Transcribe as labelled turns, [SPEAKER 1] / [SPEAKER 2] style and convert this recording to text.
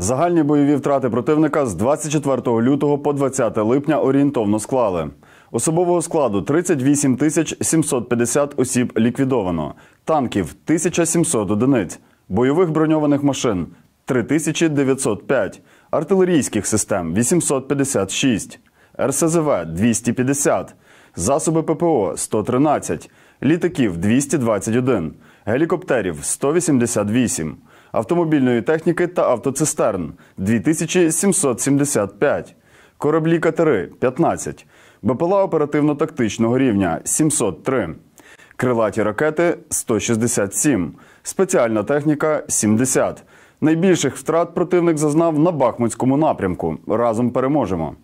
[SPEAKER 1] Загальні бойові втрати противника з 24 лютого по 20 липня орієнтовно склали. Особового складу 38 тисяч 750 осіб ліквідовано, танків 1700 одиниць, бойових броньованих машин 3905, артилерійських систем 856, РСЗВ 250, засоби ППО 113, літаків 221, гелікоптерів 188 автомобільної техніки та автоцистерн 2775, кораблі катери 15, БПЛА оперативно-тактичного рівня 703, крилаті ракети 167, спеціальна техніка 70. Найбільших втрат противник зазнав на Бахмутському напрямку. Разом переможемо.